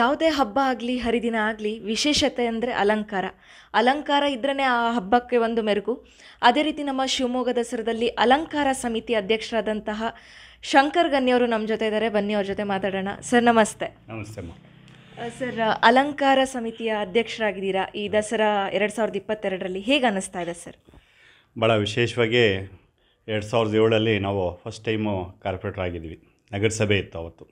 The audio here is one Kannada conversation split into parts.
ಯಾವುದೇ ಹಬ್ಬ ಆಗಲಿ ಹರಿದಿನ ಆಗಲಿ ವಿಶೇಷತೆ ಅಂದರೆ ಅಲಂಕಾರ ಅಲಂಕಾರ ಇದ್ರೇ ಆ ಹಬ್ಬಕ್ಕೆ ಒಂದು ಮೆರುಗು ಅದೇ ರೀತಿ ನಮ್ಮ ಶಿವಮೊಗ್ಗ ದಸರಾದಲ್ಲಿ ಅಲಂಕಾರ ಸಮಿತಿ ಅಧ್ಯಕ್ಷರಾದಂತಹ ಶಂಕರ್ ಗನ್ಯವರು ನಮ್ಮ ಜೊತೆ ಇದ್ದಾರೆ ಬನ್ನಿ ಅವ್ರ ಜೊತೆ ಮಾತಾಡೋಣ ಸರ್ ನಮಸ್ತೆ ನಮಸ್ತೆ ಸರ್ ಅಲಂಕಾರ ಸಮಿತಿಯ ಅಧ್ಯಕ್ಷರಾಗಿದ್ದೀರಾ ಈ ದಸರಾ ಎರಡು ಸಾವಿರದ ಇಪ್ಪತ್ತೆರಡರಲ್ಲಿ ಹೇಗೆ ಅನ್ನಿಸ್ತಾ ಇದೆ ಸರ್ ಭಾಳ ವಿಶೇಷವಾಗಿ ಎರಡು ಸಾವಿರದ ಏಳಲ್ಲಿ ನಾವು ಫಸ್ಟ್ ಟೈಮು ಕಾರ್ಪೊರೇಟರ್ ಆಗಿದ್ವಿ ನಗರಸಭೆ ಇತ್ತು ಅವತ್ತು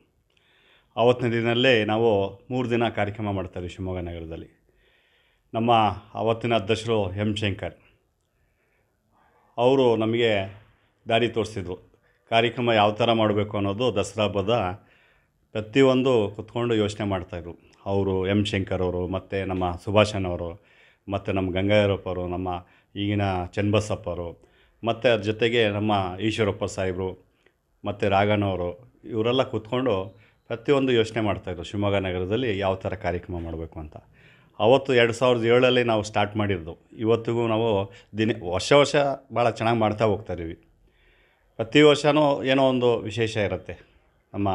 ಆವತ್ತಿನ ದಿನಲ್ಲೇ ನಾವು ಮೂರು ದಿನ ಕಾರ್ಯಕ್ರಮ ಮಾಡ್ತಾರೆ ಶಿವಮೊಗ್ಗ ನಗರದಲ್ಲಿ ನಮ್ಮ ಆವತ್ತಿನ ಅಧ್ಯಕ್ಷರು ಎಂ ಶಂಕರ್ ಅವರು ನಮಗೆ ದಾರಿ ತೋರಿಸಿದರು ಕಾರ್ಯಕ್ರಮ ಯಾವ ಥರ ಮಾಡಬೇಕು ಅನ್ನೋದು ದಸರಾ ಹಬ್ಬದ ಪ್ರತಿಯೊಂದು ಕುತ್ಕೊಂಡು ಯೋಚನೆ ಮಾಡ್ತಾಯಿದ್ರು ಅವರು ಎಂ ಶಂಕರ್ ಅವರು ಮತ್ತು ನಮ್ಮ ಸುಭಾಷನ್ ಅವರು ಮತ್ತು ನಮ್ಮ ಗಂಗಾಯರಪ್ಪರು ನಮ್ಮ ಈಗಿನ ಚನ್ನಬಸಪ್ಪರು ಮತ್ತು ಅದ್ರ ಜೊತೆಗೆ ನಮ್ಮ ಈಶ್ವರಪ್ಪ ಸಾಹೇಬರು ಮತ್ತು ರಾಘಣ್ಣವರು ಇವರೆಲ್ಲ ಕೂತ್ಕೊಂಡು ಪ್ರತಿಯೊಂದು ಯೋಚನೆ ಮಾಡ್ತಾಯಿದ್ರು ಶಿವಮೊಗ್ಗ ನಗರದಲ್ಲಿ ಯಾವ ಥರ ಕಾರ್ಯಕ್ರಮ ಮಾಡಬೇಕು ಅಂತ ಅವತ್ತು ಎರಡು ಸಾವಿರದ ಏಳಲ್ಲಿ ನಾವು ಸ್ಟಾರ್ಟ್ ಮಾಡಿದ್ದು ಇವತ್ತಿಗೂ ನಾವು ದಿನ ವರ್ಷ ವರ್ಷ ಭಾಳ ಚೆನ್ನಾಗಿ ಮಾಡ್ತಾ ಹೋಗ್ತಾಯಿದ್ದೀವಿ ಪ್ರತಿ ವರ್ಷವೂ ಏನೋ ಒಂದು ವಿಶೇಷ ಇರುತ್ತೆ ನಮ್ಮ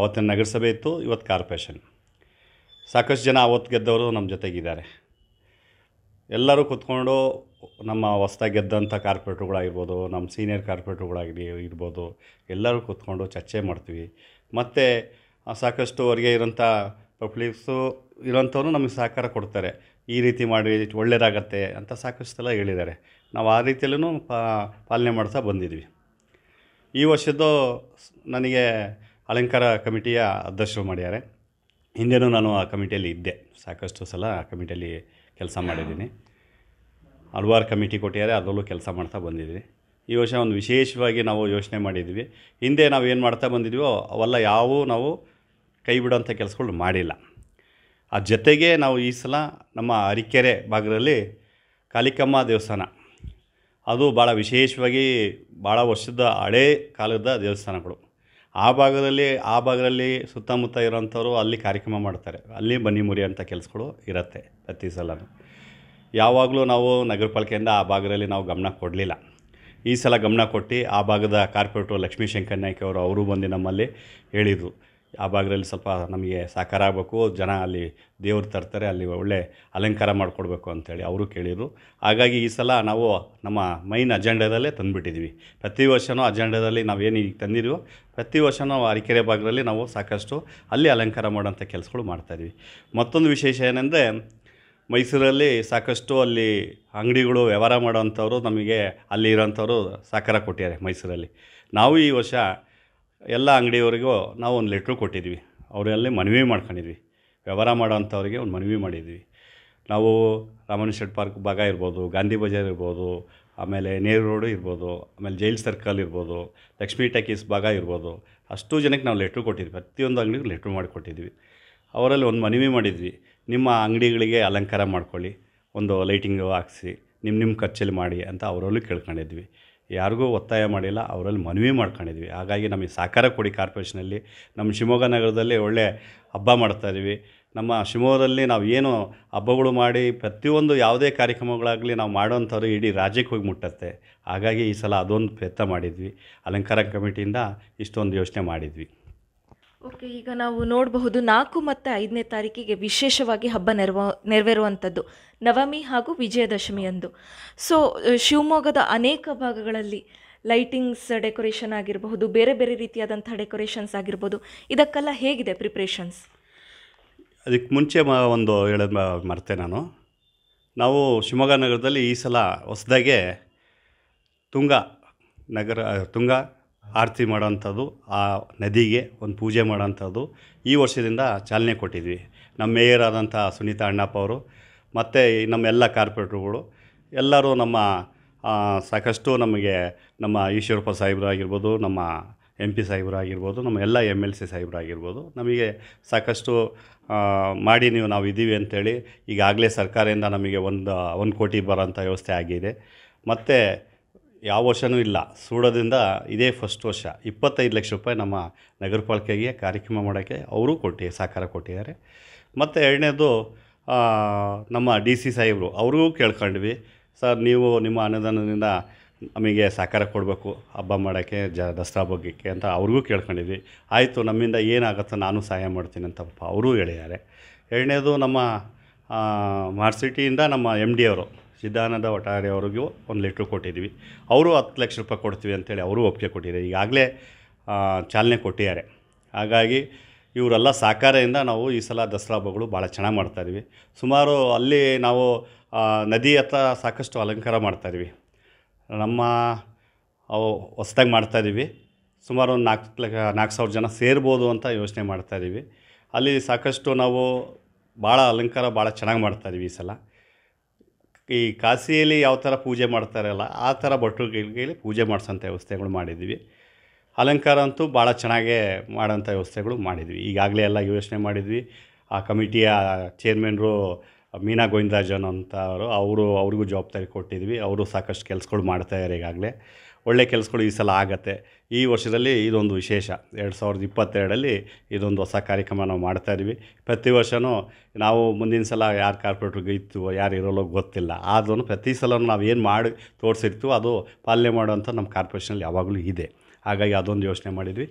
ಅವತ್ತಿನ ನಗರಸಭೆ ಇತ್ತು ಇವತ್ತು ಕಾರ್ಪೊರೇಷನ್ ಸಾಕಷ್ಟು ಜನ ಅವತ್ತು ಗೆದ್ದವರು ನಮ್ಮ ಜೊತೆಗಿದ್ದಾರೆ ಎಲ್ಲರೂ ಕೂತ್ಕೊಂಡು ನಮ್ಮ ಹೊಸ್ದಾಗಿ ಗೆದ್ದಂಥ ಕಾರ್ಪೊರೇಟ್ರುಗಳಾಗಿರ್ಬೋದು ನಮ್ಮ ಸೀನಿಯರ್ ಕಾರ್ಪೊರೇಟ್ರುಗಳಾಗಿ ಇರ್ಬೋದು ಎಲ್ಲರೂ ಕೂತ್ಕೊಂಡು ಚರ್ಚೆ ಮಾಡ್ತೀವಿ ಮತ್ತು ಸಾಕಷ್ಟು ಅವರಿಗೆ ಇರೋಂಥ ಪಬ್ಲಿಕ್ಸು ಇರೋಂಥವ್ರು ನಮಗೆ ಸಹಕಾರ ಕೊಡ್ತಾರೆ ಈ ರೀತಿ ಮಾಡಿ ಒಳ್ಳೇದಾಗತ್ತೆ ಅಂತ ಸಾಕಷ್ಟು ಸಲ ಹೇಳಿದ್ದಾರೆ ನಾವು ಆ ರೀತಿಯಲ್ಲೂ ಪಾ ಪಾಲನೆ ಮಾಡ್ತಾ ಬಂದಿದ್ವಿ ಈ ವರ್ಷದ್ದು ನನಗೆ ಅಲಂಕಾರ ಕಮಿಟಿಯ ಅಧ್ಯಕ್ಷರು ಮಾಡಿದ್ದಾರೆ ಹಿಂದೆನೂ ನಾನು ಆ ಕಮಿಟಿಯಲ್ಲಿ ಇದ್ದೆ ಸಾಕಷ್ಟು ಸಲ ಆ ಕಮಿಟಿಯಲ್ಲಿ ಕೆಲಸ ಮಾಡಿದ್ದೀನಿ ಹಲವಾರು ಕಮಿಟಿ ಕೊಟ್ಟಿದ್ದಾರೆ ಅದರಲ್ಲೂ ಕೆಲಸ ಮಾಡ್ತಾ ಬಂದಿದ್ದೀನಿ ಈ ವರ್ಷ ಒಂದು ವಿಶೇಷವಾಗಿ ನಾವು ಯೋಚನೆ ಮಾಡಿದ್ವಿ ಹಿಂದೆ ನಾವು ಏನು ಮಾಡ್ತಾ ಬಂದಿದ್ವೋ ಅವೆಲ್ಲ ಯಾವೂ ನಾವು ಕೈ ಬಿಡೋಂಥ ಕೆಲಸಗಳು ಮಾಡಿಲ್ಲ ಆ ಜೊತೆಗೆ ನಾವು ಈ ಸಲ ನಮ್ಮ ಅರಿಕೆರೆ ಭಾಗದಲ್ಲಿ ಕಾಲಿಕಮ್ಮ ದೇವಸ್ಥಾನ ಅದು ಭಾಳ ವಿಶೇಷವಾಗಿ ಭಾಳ ವರ್ಷದ ಹಳೇ ಕಾಲದ ದೇವಸ್ಥಾನಗಳು ಆ ಭಾಗದಲ್ಲಿ ಆ ಭಾಗದಲ್ಲಿ ಸುತ್ತಮುತ್ತ ಇರೋಂಥವ್ರು ಅಲ್ಲಿ ಕಾರ್ಯಕ್ರಮ ಮಾಡ್ತಾರೆ ಅಲ್ಲಿ ಬನ್ನಿ ಮುರಿಯೋಂಥ ಕೆಲಸಗಳು ಇರುತ್ತೆ ಪ್ರತಿ ಸಲ ಯಾವಾಗಲೂ ನಾವು ನಗರ ಪಾಲಿಕೆಯಿಂದ ಆ ಭಾಗದಲ್ಲಿ ನಾವು ಗಮನ ಕೊಡಲಿಲ್ಲ ಈ ಸಲ ಗಮನ ಕೊಟ್ಟು ಆ ಭಾಗದ ಕಾರ್ಪೊರೇಟರ್ ಲಕ್ಷ್ಮೀಶಂಕರ್ ನಾಯ್ಕ ಅವರು ಅವರು ಬಂದು ನಮ್ಮಲ್ಲಿ ಹೇಳಿದರು ಆ ಭಾಗದಲ್ಲಿ ಸ್ವಲ್ಪ ನಮಗೆ ಸಾಕಾರ ಆಗಬೇಕು ಜನ ಅಲ್ಲಿ ದೇವ್ರು ತರ್ತಾರೆ ಅಲ್ಲಿ ಒಳ್ಳೆ ಅಲಂಕಾರ ಮಾಡಿಕೊಡ್ಬೇಕು ಅಂಥೇಳಿ ಅವರು ಕೇಳಿದರು ಹಾಗಾಗಿ ಈ ಸಲ ನಾವು ನಮ್ಮ ಮೈನ್ ಅಜೆಂಡಾದಲ್ಲೇ ತಂದುಬಿಟ್ಟಿದ್ದೀವಿ ಪ್ರತಿ ವರ್ಷವೂ ಅಜೆಂಡಾದಲ್ಲಿ ನಾವೇನು ಈಗ ತಂದಿದ್ದೀವೋ ಪ್ರತಿ ವರ್ಷವೂ ಅರಿಕೆರೆ ಭಾಗದಲ್ಲಿ ನಾವು ಸಾಕಷ್ಟು ಅಲ್ಲಿ ಅಲಂಕಾರ ಮಾಡೋಂಥ ಕೆಲಸಗಳು ಮಾಡ್ತಾಯಿದ್ವಿ ಮತ್ತೊಂದು ವಿಶೇಷ ಏನಂದರೆ ಮೈಸೂರಲ್ಲಿ ಸಾಕಷ್ಟು ಅಲ್ಲಿ ಅಂಗಡಿಗಳು ವ್ಯವಹಾರ ಮಾಡೋವಂಥವ್ರು ನಮಗೆ ಅಲ್ಲಿ ಇರೋಂಥವ್ರು ಸಹಕಾರ ಕೊಟ್ಟಿದ್ದಾರೆ ಮೈಸೂರಲ್ಲಿ ನಾವು ಈ ವರ್ಷ ಎಲ್ಲ ಅಂಗಡಿಯವರಿಗೂ ನಾವು ಒಂದು ಲೆಟ್ರು ಕೊಟ್ಟಿದ್ವಿ ಅವರಲ್ಲಿ ಮನವಿ ಮಾಡ್ಕೊಂಡಿದ್ವಿ ವ್ಯವಹಾರ ಮಾಡೋವಂಥವ್ರಿಗೆ ಒಂದು ಮನವಿ ಮಾಡಿದ್ವಿ ನಾವು ರಾಮನ ಪಾರ್ಕ್ ಭಾಗ ಇರ್ಬೋದು ಗಾಂಧಿ ಬಜಾರ್ ಇರ್ಬೋದು ಆಮೇಲೆ ನೇರು ರೋಡು ಇರ್ಬೋದು ಆಮೇಲೆ ಜೈಲ್ ಸರ್ಕಲ್ ಇರ್ಬೋದು ಲಕ್ಷ್ಮೀ ಟಾಕೀಸ್ ಭಾಗ ಇರ್ಬೋದು ಅಷ್ಟು ಜನಕ್ಕೆ ನಾವು ಲೆಟ್ರು ಕೊಟ್ಟಿದ್ವಿ ಪ್ರತಿಯೊಂದು ಅಂಗಡಿಗೂ ಲೆಟ್ರು ಕೊಟ್ಟಿದ್ವಿ ಅವರಲ್ಲಿ ಒಂದು ಮನವಿ ಮಾಡಿದ್ವಿ ನಿಮ್ಮ ಅಂಗಡಿಗಳಿಗೆ ಅಲಂಕಾರ ಮಾಡ್ಕೊಳ್ಳಿ ಒಂದು ಲೈಟಿಂಗು ಹಾಕ್ಸಿ ನಿಮ್ಮ ನಿಮ್ಮ ಖರ್ಚಲ್ಲಿ ಮಾಡಿ ಅಂತ ಅವರಲ್ಲೂ ಕೇಳ್ಕೊಂಡಿದ್ವಿ ಯಾರಿಗೂ ಒತ್ತಾಯ ಮಾಡಿಲ್ಲ ಅವರಲ್ಲಿ ಮನವಿ ಮಾಡ್ಕೊಂಡಿದ್ವಿ ಹಾಗಾಗಿ ನಮಗೆ ಸಹಕಾರ ಕೊಡಿ ಕಾರ್ಪೊರೇಷನಲ್ಲಿ ನಮ್ಮ ಶಿವಮೊಗ್ಗ ನಗರದಲ್ಲಿ ಒಳ್ಳೆ ಹಬ್ಬ ಮಾಡ್ತಾಯಿದ್ವಿ ನಮ್ಮ ಶಿವಮೊಗ್ಗದಲ್ಲಿ ನಾವು ಏನು ಹಬ್ಬಗಳು ಮಾಡಿ ಪ್ರತಿಯೊಂದು ಯಾವುದೇ ಕಾರ್ಯಕ್ರಮಗಳಾಗಲಿ ನಾವು ಮಾಡೋಂಥವ್ರು ಇಡೀ ರಾಜ್ಯಕ್ಕೆ ಹೋಗಿ ಮುಟ್ಟತ್ತೆ ಹಾಗಾಗಿ ಈ ಸಲ ಅದೊಂದು ಪ್ರಯತ್ನ ಮಾಡಿದ್ವಿ ಅಲಂಕಾರ ಕಮಿಟಿಯಿಂದ ಇಷ್ಟೊಂದು ಯೋಚನೆ ಮಾಡಿದ್ವಿ ಓಕೆ ಈಗ ನಾವು ನೋಡಬಹುದು ನಾಲ್ಕು ಮತ್ತು ಐದನೇ ತಾರೀಕಿಗೆ ವಿಶೇಷವಾಗಿ ಹಬ್ಬ ನೆರವ ನೆರವೇರುವಂಥದ್ದು ನವಮಿ ಹಾಗೂ ವಿಜಯದಶಮಿಯಂದು ಸೊ ಶಿವಮೊಗ್ಗದ ಅನೇಕ ಭಾಗಗಳಲ್ಲಿ ಲೈಟಿಂಗ್ಸ್ ಡೆಕೋರೇಷನ್ ಆಗಿರಬಹುದು ಬೇರೆ ಬೇರೆ ರೀತಿಯಾದಂಥ ಡೆಕೋರೇಷನ್ಸ್ ಆಗಿರ್ಬೋದು ಇದಕ್ಕೆಲ್ಲ ಹೇಗಿದೆ ಪ್ರಿಪ್ರೇಷನ್ಸ್ ಅದಕ್ಕೆ ಮುಂಚೆ ಒಂದು ಹೇಳೋದು ಮರ್ತೆ ನಾನು ನಾವು ಶಿವಮೊಗ್ಗ ನಗರದಲ್ಲಿ ಈ ಸಲ ಹೊಸದಾಗೆ ತುಂಗ ನಗರ ತುಂಗ ಆರತಿ ಮಾಡೋವಂಥದ್ದು ಆ ನದಿಗೆ ಒಂದು ಪೂಜೆ ಮಾಡೋವಂಥದ್ದು ಈ ವರ್ಷದಿಂದ ಚಾಲನೆ ಕೊಟ್ಟಿದ್ವಿ ನಮ್ಮ ಮೇಯರ್ ಆದಂಥ ಸುನೀತಾ ಅಣ್ಣಪ್ಪ ಅವರು ಮತ್ತು ಎಲ್ಲ ಕಾರ್ಪೊರೇಟ್ರುಗಳು ಎಲ್ಲರೂ ನಮ್ಮ ಸಾಕಷ್ಟು ನಮಗೆ ನಮ್ಮ ಈಶ್ವರಪ್ಪ ಆಗಿರ್ಬೋದು ನಮ್ಮ ಎಂ ಪಿ ಆಗಿರ್ಬೋದು ನಮ್ಮ ಎಲ್ಲ ಎಮ್ ಎಲ್ ಸಿ ಆಗಿರ್ಬೋದು ನಮಗೆ ಸಾಕಷ್ಟು ಮಾಡಿ ನೀವು ನಾವು ಇದ್ದೀವಿ ಅಂಥೇಳಿ ಈಗಾಗಲೇ ಸರ್ಕಾರದಿಂದ ನಮಗೆ ಒಂದು ಒಂದು ಕೋಟಿ ಬರೋಂಥ ವ್ಯವಸ್ಥೆ ಆಗಿದೆ ಮತ್ತು ಯಾವ ವರ್ಷವೂ ಇಲ್ಲ ಸೂಡೋದ್ರಿಂದ ಇದೇ ಫಸ್ಟ್ ವರ್ಷ ಇಪ್ಪತ್ತೈದು ಲಕ್ಷ ರೂಪಾಯಿ ನಮ್ಮ ನಗರಪಾಲಿಕೆಗೆ ಕಾರ್ಯಕ್ರಮ ಮಾಡೋಕ್ಕೆ ಅವರು ಕೊಟ್ಟಿ ಸಹಕಾರ ಕೊಟ್ಟಿದ್ದಾರೆ ಮತ್ತು ಎರಡನೇದು ನಮ್ಮ ಡಿ ಸಿ ಸಾಹೇಬರು ಅವ್ರಿಗೂ ಕೇಳ್ಕೊಂಡ್ವಿ ಸರ್ ನೀವು ನಿಮ್ಮ ಅನುದಾನದಿಂದ ನಮಗೆ ಸಹಕಾರ ಕೊಡಬೇಕು ಹಬ್ಬ ಮಾಡೋಕ್ಕೆ ಜ ದಸರಾ ಬಗ್ಗೆಕ್ಕೆ ಅಂತ ಅವ್ರಿಗೂ ಕೇಳ್ಕೊಂಡಿದ್ವಿ ಆಯಿತು ನಮ್ಮಿಂದ ಏನಾಗುತ್ತೋ ನಾನು ಸಹಾಯ ಮಾಡ್ತೀನಿ ಅಂತ ಅವರು ಅವರೂ ಹೇಳಿದ್ದಾರೆ ಎರಡನೇದು ನಮ್ಮ ಮಾರ್ಸಿಟಿಯಿಂದ ನಮ್ಮ ಎಮ್ ಡಿ ಅವರು ಸಿದ್ದಾನಂದ ವಟಾರೆ ಅವ್ರಿಗೂ ಒಂದು ಲೆಟ್ರ್ ಕೊಟ್ಟಿದ್ವಿ ಅವರು ಹತ್ತು ಲಕ್ಷ ರೂಪಾಯಿ ಕೊಡ್ತೀವಿ ಅಂತೇಳಿ ಅವರು ಒಪ್ಪಿಗೆ ಕೊಟ್ಟಿದ್ದಾರೆ ಈಗಾಗಲೇ ಚಾಲನೆ ಕೊಟ್ಟಿದ್ದಾರೆ ಹಾಗಾಗಿ ಇವರೆಲ್ಲ ಸಹಕಾರದಿಂದ ನಾವು ಈ ಸಲ ದಸರಾ ಹಬ್ಬಗಳು ಭಾಳ ಚೆನ್ನಾಗಿ ಮಾಡ್ತಾಯಿದ್ವಿ ಸುಮಾರು ಅಲ್ಲಿ ನಾವು ನದಿ ಹತ್ರ ಸಾಕಷ್ಟು ಅಲಂಕಾರ ಮಾಡ್ತಾಯಿದ್ವಿ ನಮ್ಮ ಅವು ಹೊಸ್ದಾಗಿ ಮಾಡ್ತಾಯಿದ್ವಿ ಸುಮಾರು ಒಂದು ನಾಲ್ಕು ಲಕ್ಷ ನಾಲ್ಕು ಸಾವಿರ ಜನ ಸೇರ್ಬೋದು ಅಂತ ಯೋಚನೆ ಮಾಡ್ತಾಯಿದ್ದೀವಿ ಅಲ್ಲಿ ಸಾಕಷ್ಟು ನಾವು ಭಾಳ ಅಲಂಕಾರ ಭಾಳ ಚೆನ್ನಾಗಿ ಮಾಡ್ತಾಯಿದ್ವಿ ಈ ಸಲ ಈ ಕಾಶಿಯಲ್ಲಿ ಯಾವ ಥರ ಪೂಜೆ ಮಾಡ್ತಾರಲ್ಲ ಆ ಥರ ಭಟ್ರುಗಳಿಗೆ ಪೂಜೆ ಮಾಡಿಸೋಂಥ ವ್ಯವಸ್ಥೆಗಳು ಮಾಡಿದ್ವಿ ಅಲಂಕಾರ ಅಂತೂ ಭಾಳ ಚೆನ್ನಾಗೇ ಮಾಡೋಂಥ ವ್ಯವಸ್ಥೆಗಳು ಮಾಡಿದ್ವಿ ಈಗಾಗಲೇ ಎಲ್ಲ ಯೋಚನೆ ಮಾಡಿದ್ವಿ ಆ ಕಮಿಟಿಯ ಚೇರ್ಮನ್ರು ಮೀನಾ ಗೋವಿಂದರಾಜನ್ ಅಂತ ಅವರು ಅವರು ಅವ್ರಿಗೂ ಜವಾಬ್ದಾರಿ ಕೊಟ್ಟಿದ್ವಿ ಅವರು ಸಾಕಷ್ಟು ಕೆಲಸಗಳು ಮಾಡ್ತಾಯಿದ್ದಾರೆ ಈಗಾಗಲೇ ಒಳ್ಳೆ ಕೆಲಸಗಳು ಈ ಸಲ ಆಗತ್ತೆ ಈ ವರ್ಷದಲ್ಲಿ ಇದೊಂದು ವಿಶೇಷ ಎರಡು ಸಾವಿರದ ಇಪ್ಪತ್ತೆರಡಲ್ಲಿ ಇದೊಂದು ಹೊಸ ಕಾರ್ಯಕ್ರಮ ನಾವು ಮಾಡ್ತಾಯಿದ್ವಿ ಪ್ರತಿ ವರ್ಷವೂ ನಾವು ಮುಂದಿನ ಸಲ ಯಾರು ಕಾರ್ಪೊರೇಟ್ರಿಗೆ ಇತ್ತು ಯಾರು ಇರೋಲ್ಲೋ ಗೊತ್ತಿಲ್ಲ ಆದ್ರೂ ಪ್ರತಿ ಸಲ ನಾವು ಏನು ಮಾಡಿ ತೋರಿಸಿರ್ತೀವೋ ಅದು ಪಾಲನೆ ಮಾಡುವಂಥ ನಮ್ಮ ಕಾರ್ಪೊರೇಷನಲ್ಲಿ ಯಾವಾಗಲೂ ಇದೆ ಹಾಗಾಗಿ ಅದೊಂದು ಯೋಚನೆ ಮಾಡಿದ್ವಿ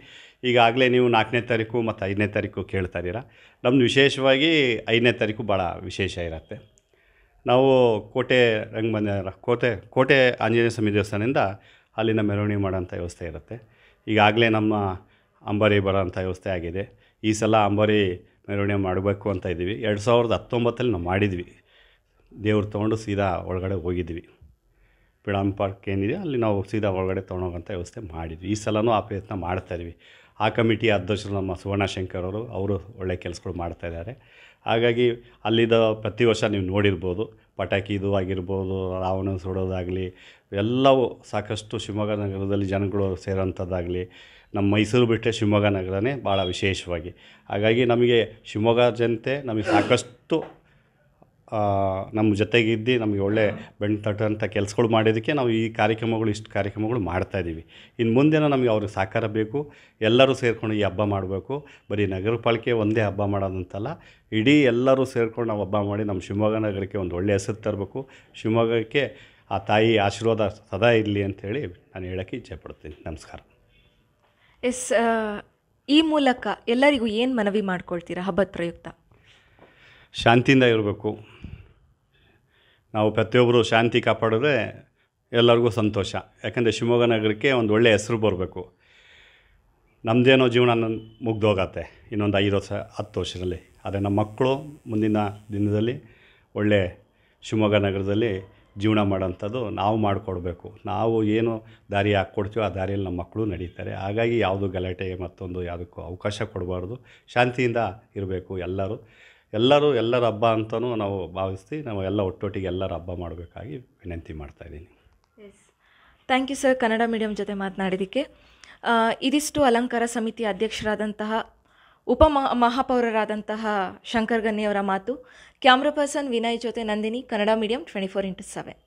ಈಗಾಗಲೇ ನೀವು ನಾಲ್ಕನೇ ತಾರೀಕು ಮತ್ತು ಐದನೇ ತಾರೀಕು ಕೇಳ್ತಾ ಇದ್ದೀರಾ ನಮ್ಮದು ವಿಶೇಷವಾಗಿ ಐದನೇ ತಾರೀಕು ಭಾಳ ವಿಶೇಷ ಇರುತ್ತೆ ನಾವು ಕೋಟೆ ರಂಗಮನೆ ಕೋಟೆ ಕೋಟೆ ಆಂಜನೇಯ ಸ್ವಾಮಿ ದೇವಸ್ಥಾನದಿಂದ ಅಲ್ಲಿಂದ ಮೆರವಣಿಗೆ ಮಾಡೋಂಥ ವ್ಯವಸ್ಥೆ ಇರುತ್ತೆ ಈಗಾಗಲೇ ನಮ್ಮ ಅಂಬಾರಿ ಬರೋಂಥ ವ್ಯವಸ್ಥೆ ಆಗಿದೆ ಈ ಸಲ ಅಂಬಾರಿ ಮೆರವಣಿಗೆ ಮಾಡಬೇಕು ಅಂತ ಇದ್ದೀವಿ ಎರಡು ಸಾವಿರದ ಹತ್ತೊಂಬತ್ತಲ್ಲಿ ನಾವು ಮಾಡಿದ್ವಿ ದೇವರು ತೊಗೊಂಡು ಸೀದಾ ಒಳಗಡೆ ಹೋಗಿದ್ವಿ ಪಿಡಾಮ್ ಪಾರ್ಕ್ ಏನಿದೆ ಅಲ್ಲಿ ನಾವು ಸೀದಾ ಒಳಗಡೆ ತೊಗೊಂಡೋಗೋಂಥ ವ್ಯವಸ್ಥೆ ಮಾಡಿದ್ವಿ ಈ ಸಲನೂ ಆ ಪ್ರಯತ್ನ ಮಾಡ್ತಾಯಿದ್ವಿ ಆ ಕಮಿಟಿ ಅಧ್ಯಕ್ಷರು ನಮ್ಮ ಸುವರ್ಣಶಂಕರ್ ಅವರು ಅವರು ಒಳ್ಳೆಯ ಕೆಲಸಗಳು ಮಾಡ್ತಾಯಿದ್ದಾರೆ ಹಾಗಾಗಿ ಅಲ್ಲಿದ್ದ ಪ್ರತಿ ವರ್ಷ ನೀವು ನೋಡಿರ್ಬೋದು ಪಟಾಕಿದು ಆಗಿರ್ಬೋದು ರಾವಣ ಸುಡೋದಾಗಲಿ ಎಲ್ಲವೂ ಸಾಕಷ್ಟು ಶಿವಮೊಗ್ಗ ನಗರದಲ್ಲಿ ಜನಗಳು ಸೇರೋಂಥದ್ದಾಗಲಿ ನಮ್ಮ ಮೈಸೂರು ಬಿಟ್ಟರೆ ಶಿವಮೊಗ್ಗ ನಗರನೇ ಭಾಳ ವಿಶೇಷವಾಗಿ ಹಾಗಾಗಿ ನಮಗೆ ಶಿವಮೊಗ್ಗ ಜನತೆ ನಮಗೆ ಸಾಕಷ್ಟು ನಮ್ಮ ಜೊತೆಗಿದ್ದು ನಮಗೆ ಒಳ್ಳೆ ಬೆಣ್ಣೆ ತಟ್ಟಂಥ ಕೆಲಸಗಳು ಮಾಡಿದ್ದಕ್ಕೆ ನಾವು ಈ ಕಾರ್ಯಕ್ರಮಗಳು ಇಷ್ಟು ಕಾರ್ಯಕ್ರಮಗಳು ಮಾಡ್ತಾಯಿದ್ದೀವಿ ಇನ್ನು ಮುಂದೆನೂ ನಮಗೆ ಅವ್ರಿಗೆ ಸಹಕಾರ ಬೇಕು ಎಲ್ಲರೂ ಸೇರಿಕೊಂಡು ಈ ಹಬ್ಬ ಮಾಡಬೇಕು ಬರೀ ನಗರ ಪಾಲಿಕೆ ಒಂದೇ ಹಬ್ಬ ಮಾಡೋದಂತಲ್ಲ ಇಡೀ ಎಲ್ಲರೂ ಸೇರಿಕೊಂಡು ನಾವು ಹಬ್ಬ ಮಾಡಿ ನಮ್ಮ ಶಿವಮೊಗ್ಗ ನಗರಕ್ಕೆ ಒಂದು ಒಳ್ಳೆಯ ಹೆಸರು ತರಬೇಕು ಶಿವಮೊಗ್ಗಕ್ಕೆ ಆ ತಾಯಿ ಆಶೀರ್ವಾದ ಸದಾ ಇರಲಿ ಅಂತೇಳಿ ನಾನು ಹೇಳೋಕ್ಕೆ ಪಡ್ತೀನಿ ನಮಸ್ಕಾರ ಎಸ್ ಈ ಮೂಲಕ ಎಲ್ಲರಿಗೂ ಏನು ಮನವಿ ಮಾಡ್ಕೊಳ್ತೀರಾ ಹಬ್ಬದ ಪ್ರಯುಕ್ತ ಶಾಂತಿಯಿಂದ ಇರಬೇಕು ನಾವು ಪ್ರತಿಯೊಬ್ಬರು ಶಾಂತಿ ಕಾಪಾಡಿದ್ರೆ ಎಲ್ಲರಿಗೂ ಸಂತೋಷ ಯಾಕಂದರೆ ಶಿವಮೊಗ್ಗ ನಗರಕ್ಕೆ ಒಂದು ಒಳ್ಳೆಯ ಹೆಸರು ಬರಬೇಕು ನಮ್ಮದೇನೋ ಜೀವನ ಮುಗ್ದೋಗತ್ತೆ ಇನ್ನೊಂದು ಐದು ವರ್ಷ ಹತ್ತು ವರ್ಷದಲ್ಲಿ ಆದರೆ ನಮ್ಮ ಮಕ್ಕಳು ಮುಂದಿನ ದಿನದಲ್ಲಿ ಒಳ್ಳೆ ಶಿವಮೊಗ್ಗ ನಗರದಲ್ಲಿ ಜೀವನ ಮಾಡೋಂಥದ್ದು ನಾವು ಮಾಡಿಕೊಡ್ಬೇಕು ನಾವು ಏನು ದಾರಿ ಹಾಕ್ಕೊಡ್ತೀವೋ ಆ ದಾರಿಯಲ್ಲಿ ನಮ್ಮ ಮಕ್ಕಳು ನಡೀತಾರೆ ಹಾಗಾಗಿ ಯಾವುದು ಗಲಾಟೆ ಮತ್ತೊಂದು ಯಾವುದಕ್ಕೂ ಅವಕಾಶ ಕೊಡಬಾರ್ದು ಶಾಂತಿಯಿಂದ ಇರಬೇಕು ಎಲ್ಲರೂ ಎಲ್ಲರೂ ಎಲ್ಲರ ಹಬ್ಬ ಅಂತಲೂ ನಾವು ಭಾವಿಸ್ತೀವಿ ನಾವು ಎಲ್ಲ ಒಟ್ಟೊಟ್ಟಿಗೆ ಎಲ್ಲರ ಹಬ್ಬ ಮಾಡಬೇಕಾಗಿ ವಿನಂತಿ ಮಾಡ್ತಾಯಿದ್ದೀನಿ yes thank you sir Kannada medium ಜೊತೆ ಮಾತನಾಡಿದ್ದಕ್ಕೆ ಇದಿಷ್ಟು ಅಲಂಕಾರ ಸಮಿತಿ ಅಧ್ಯಕ್ಷರಾದಂತಹ ಉಪ ಮಹಾಪೌರರಾದಂತಹ ಶಂಕರ್ ಗನ್ನಿಯವರ ಮಾತು ಕ್ಯಾಮ್ರಾ ಪರ್ಸನ್ ವಿನಯ್ ಜೊತೆ Nandini Kannada medium twenty four into seven